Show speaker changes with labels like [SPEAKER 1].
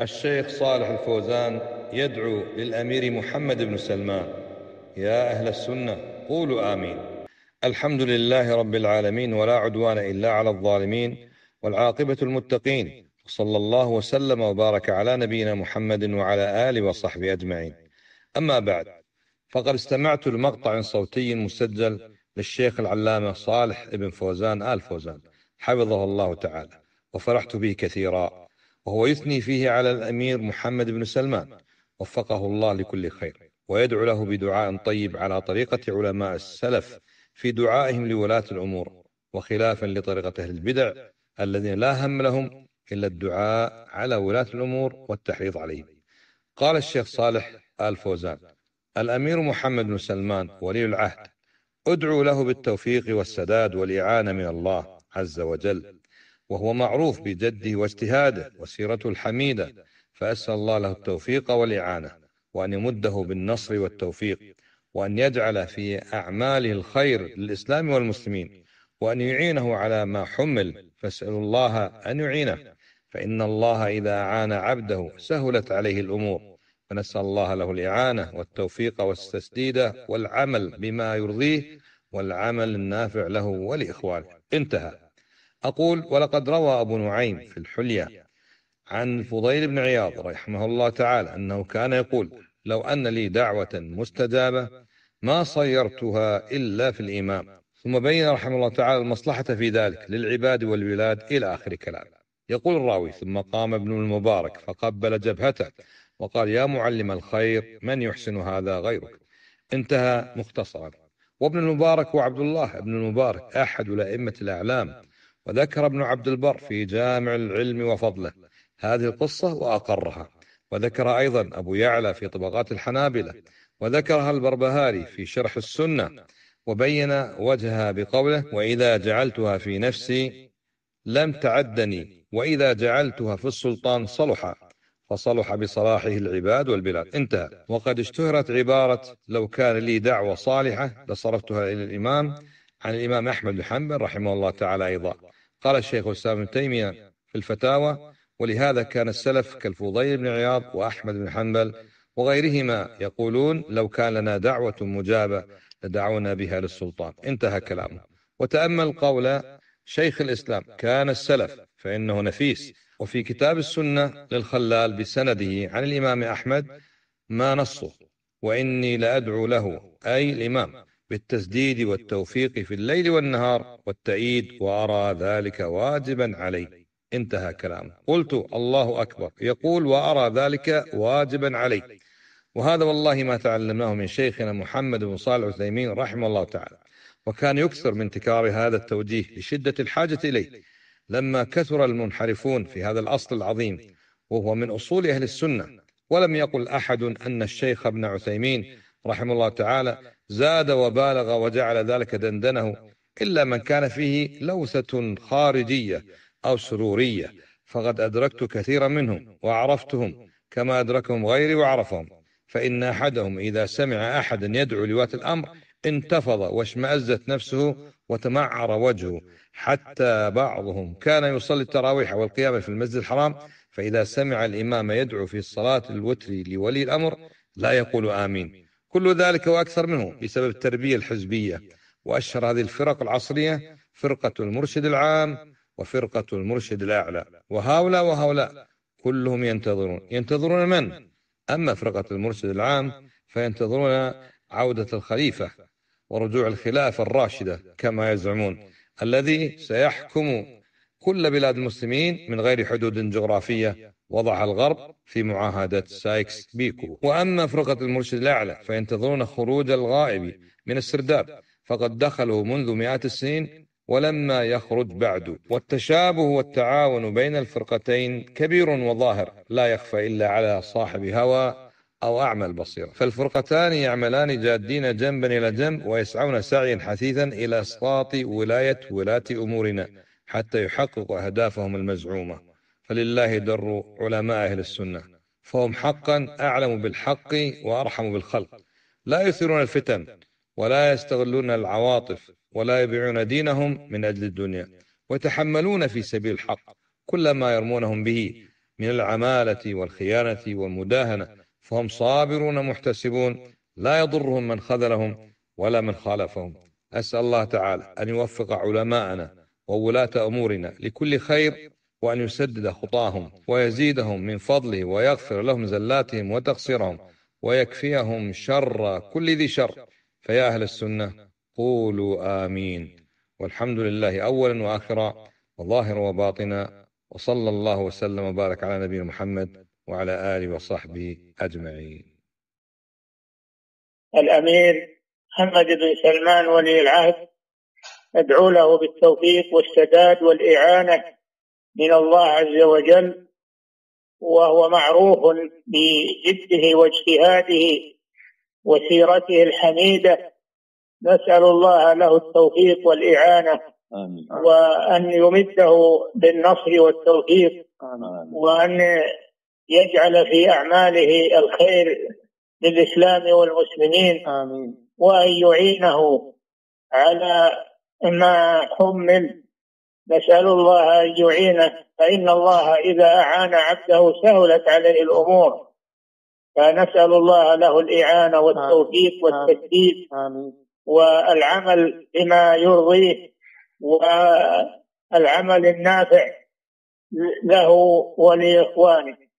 [SPEAKER 1] الشيخ صالح الفوزان يدعو للأمير محمد بن سلمان يا أهل السنة قولوا آمين الحمد لله رب العالمين ولا عدوان إلا على الظالمين والعاقبة المتقين صلى الله وسلم وبارك على نبينا محمد وعلى آله وصحبه أجمعين أما بعد فقد استمعت لمقطع صوتي مسجل للشيخ العلامة صالح بن فوزان آل فوزان حفظه الله تعالى وفرحت به كثيرا وهو يثني فيه على الأمير محمد بن سلمان وفقه الله لكل خير ويدعو له بدعاء طيب على طريقة علماء السلف في دعائهم لولاة الأمور وخلافا لطريقة أهل البدع الذين لا هم لهم إلا الدعاء على ولاة الأمور والتحريض عليهم قال الشيخ صالح آل فوزان الأمير محمد بن سلمان ولي العهد ادعو له بالتوفيق والسداد والإعانة من الله عز وجل وهو معروف بجده واجتهاده وسيرته الحميدة فأسأل الله له التوفيق والإعانة وأن يمده بالنصر والتوفيق وأن يجعل في أعماله الخير للإسلام والمسلمين وأن يعينه على ما حمل فاسأل الله أن يعينه فإن الله إذا أعان عبده سهلت عليه الأمور فنسأل الله له الإعانة والتوفيق والتسديد والعمل بما يرضيه والعمل النافع له ولإخوانه انتهى أقول ولقد روى أبو نعيم في الحلية عن فضيل بن عياض رحمه الله تعالى أنه كان يقول لو أن لي دعوة مستجابة ما صيرتها إلا في الإمام ثم بين رحمه الله تعالى المصلحة في ذلك للعباد والولاد إلى آخر كلام يقول الراوي ثم قام ابن المبارك فقبل جبهته وقال يا معلم الخير من يحسن هذا غيرك انتهى مختصرا وابن المبارك وعبد الله بن المبارك أحد الأئمة الأعلام وذكر ابن عبد البر في جامع العلم وفضله هذه القصة وأقرها وذكر أيضا أبو يعلى في طبقات الحنابلة وذكرها البربهاري في شرح السنة وبين وجهها بقوله وإذا جعلتها في نفسي لم تعدني وإذا جعلتها في السلطان صلح فصلح بصلاحه العباد والبلاد انتهى وقد اشتهرت عبارة لو كان لي دعوة صالحة لصرفتها إلى الإمام عن الإمام أحمد بن حنبل رحمه الله تعالى أيضا قال الشيخ اسامه ابن تيمية في الفتاوى ولهذا كان السلف كالفضيل بن عياض وأحمد بن حنبل وغيرهما يقولون لو كان لنا دعوة مجابة لدعونا بها للسلطان انتهى كلامه وتأمل قول شيخ الإسلام كان السلف فإنه نفيس وفي كتاب السنة للخلال بسنده عن الإمام أحمد ما نصه وإني لأدعو له أي الإمام بالتسديد والتوفيق في الليل والنهار والتأييد وأرى ذلك واجبا علي انتهى كلامه قلت الله أكبر يقول وأرى ذلك واجبا علي وهذا والله ما تعلمناه من شيخنا محمد بن صالح العثيمين رحمه الله تعالى وكان يكثر من تكرار هذا التوجيه لشدة الحاجة إليه لما كثر المنحرفون في هذا الأصل العظيم وهو من أصول أهل السنة ولم يقل أحد أن الشيخ ابن عثيمين رحمه الله تعالى زاد وبالغ وجعل ذلك دندنه إلا من كان فيه لوثة خارجية أو سرورية فقد أدركت كثيرا منهم وعرفتهم كما أدركهم غيري وعرفهم فإن أحدهم إذا سمع أحدا يدعو لوات الأمر انتفض واشمأزت نفسه وتمعر وجهه حتى بعضهم كان يصلي التراويح والقيام في المسجد الحرام فإذا سمع الإمام يدعو في صلاة الوتر لولي الأمر لا يقول آمين كل ذلك وأكثر منه بسبب التربية الحزبية وأشهر هذه الفرق العصرية فرقة المرشد العام وفرقة المرشد الأعلى وهؤلاء وهؤلاء كلهم ينتظرون ينتظرون من؟ أما فرقة المرشد العام فينتظرون عودة الخليفة ورجوع الخلافة الراشدة كما يزعمون الذي سيحكم كل بلاد المسلمين من غير حدود جغرافية وضعها الغرب في معاهدة سايكس بيكو وأما فرقة المرشد الأعلى فينتظرون خروج الغائب من السرداب فقد دخلوا منذ مئات السنين ولما يخرج بعد والتشابه والتعاون بين الفرقتين كبير وظاهر لا يخفى إلا على صاحب هوى أو أعمى البصيرة فالفرقتان يعملان جادين جنبا إلى جنب ويسعون سعيا حثيثا إلى إسقاط ولاية ولاة أمورنا حتى يحققوا أهدافهم المزعومة فلله در علماء أهل السنة فهم حقا أعلم بالحق وأرحم بالخلق لا يثيرون الفتن ولا يستغلون العواطف ولا يبيعون دينهم من أجل الدنيا ويتحملون في سبيل الحق كل ما يرمونهم به من العمالة والخيانة والمداهنة فهم صابرون محتسبون لا يضرهم من خذلهم ولا من خالفهم أسأل الله تعالى أن يوفق علماءنا وولاة أمورنا لكل خير وأن يسدد خطاهم ويزيدهم من فضله ويغفر لهم زلاتهم وتقصيرهم ويكفيهم شر كل ذي شر فيا أهل السنة قولوا آمين والحمد لله أولا وآخرا وظاهرا وباطنا وصلى الله وسلم وبارك على نبينا محمد وعلى آله وصحبه أجمعين
[SPEAKER 2] الأمير محمد بن سلمان ولي العهد ندعو له بالتوفيق والسداد والإعانة من الله عز وجل وهو معروف بجده واجتهاده وسيرته الحميده نسال الله له التوفيق والاعانه آمين. وان يمده بالنصر والتوفيق آمين. وان يجعل في اعماله الخير للاسلام والمسلمين آمين. وان يعينه على ما حمل نسأل الله أن يعينه فإن الله إذا أعان عبده سهلت عليه الأمور فنسأل الله له الإعانة والتوفيق والتسديد والعمل بما يرضيه والعمل النافع له ولإخوانه